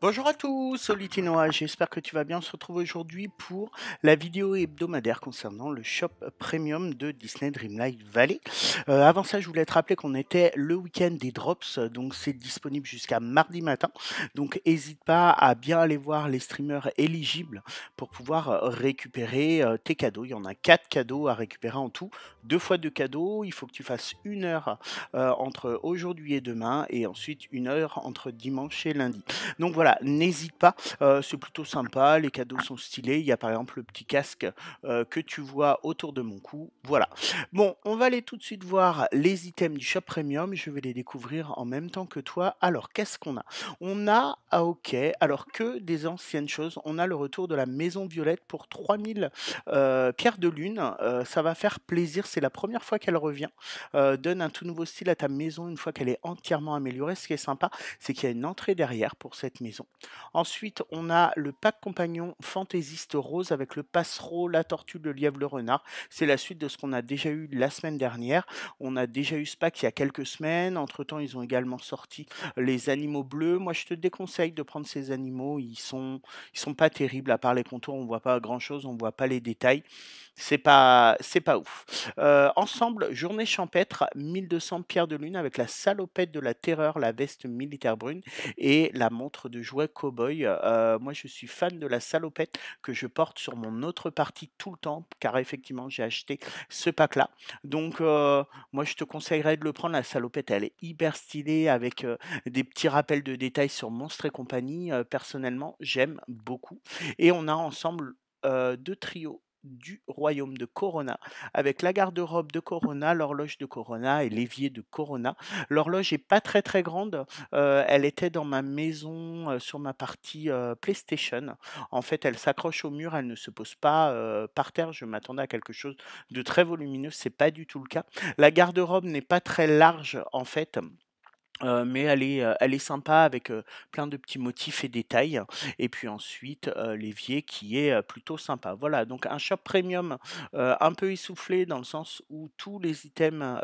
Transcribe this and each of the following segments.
Bonjour à tous, Solitinoa, j'espère que tu vas bien. On se retrouve aujourd'hui pour la vidéo hebdomadaire concernant le shop premium de Disney Dreamlight Valley. Euh, avant ça, je voulais te rappeler qu'on était le week-end des drops, donc c'est disponible jusqu'à mardi matin. Donc n'hésite pas à bien aller voir les streamers éligibles pour pouvoir euh, récupérer euh, tes cadeaux. Il y en a 4 cadeaux à récupérer en tout, deux fois deux cadeaux. Il faut que tu fasses une heure entre aujourd'hui et demain et ensuite une heure entre dimanche et lundi. Donc voilà voilà, n'hésite pas, euh, c'est plutôt sympa, les cadeaux sont stylés, il y a par exemple le petit casque euh, que tu vois autour de mon cou, voilà. Bon, on va aller tout de suite voir les items du shop premium, je vais les découvrir en même temps que toi. Alors, qu'est-ce qu'on a On a, ah ok, alors que des anciennes choses, on a le retour de la Maison Violette pour 3000 euh, pierres de lune, ça va faire plaisir, c'est la première fois qu'elle revient, donne un tout nouveau style à ta maison une fois qu'elle est entièrement améliorée, ce qui est sympa, c'est qu'il y a une entrée derrière pour cette maison Ensuite, on a le pack compagnon fantaisiste rose avec le passereau, la tortue, le lièvre, le renard. C'est la suite de ce qu'on a déjà eu la semaine dernière. On a déjà eu ce pack il y a quelques semaines. Entre-temps, ils ont également sorti les animaux bleus. Moi, je te déconseille de prendre ces animaux. Ils sont, ils sont pas terribles. À part les contours, on voit pas grand-chose, on voit pas les détails. C'est pas, c'est pas ouf. Euh, ensemble, journée champêtre, 1200 pierres de lune avec la salopette de la terreur, la veste militaire brune et la montre de jouet cowboy. moi, je suis fan de la salopette que je porte sur mon autre partie tout le temps, car effectivement, j'ai acheté ce pack-là. Donc, moi, je te conseillerais de le prendre. La salopette, elle est hyper stylée avec des petits rappels de détails sur Monstre et compagnie. personnellement, j'aime beaucoup. Et on a ensemble deux trios du royaume de Corona, avec la garde-robe de Corona, l'horloge de Corona et l'évier de Corona. L'horloge n'est pas très très grande, euh, elle était dans ma maison euh, sur ma partie euh, PlayStation. En fait, elle s'accroche au mur, elle ne se pose pas par terre. Je m'attendais à quelque chose de très volumineux, c'est pas du tout le cas. La garde-robe n'est pas très large en fait. Euh, mais elle est, euh, elle est sympa avec euh, plein de petits motifs et détails. Et puis ensuite, l'évier qui est plutôt sympa. Voilà, donc un shop premium un peu essoufflé dans le sens où tous les items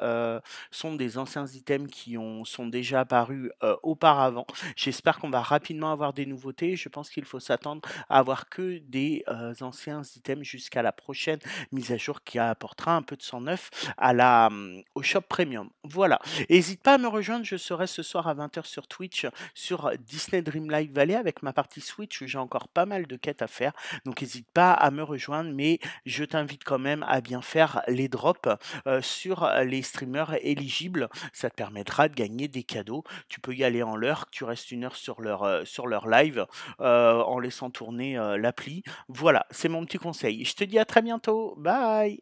sont des anciens items qui ont, sont déjà apparus auparavant. J'espère qu'on va rapidement avoir des nouveautés. Je pense qu'il faut s'attendre à avoir que des anciens items jusqu'à la prochaine mise à jour qui apportera un peu de sang neuf à la, hum, au shop premium. Voilà, n'hésite pas à me rejoindre, je serai ce soir à 20h sur Twitch sur euh, Disney Dream Live Valley avec ma partie Switch. J'ai encore pas mal de quêtes à faire. Donc n'hésite pas à me rejoindre, mais je t'invite quand même à bien faire les drops euh, sur euh, les streamers éligibles. Ça te permettra de gagner des cadeaux. Tu peux y aller en l'heure, tu restes une heure sur leur, sur leur live en laissant tourner l'appli. Voilà, c'est mon petit conseil. Je te dis à très bientôt. Bye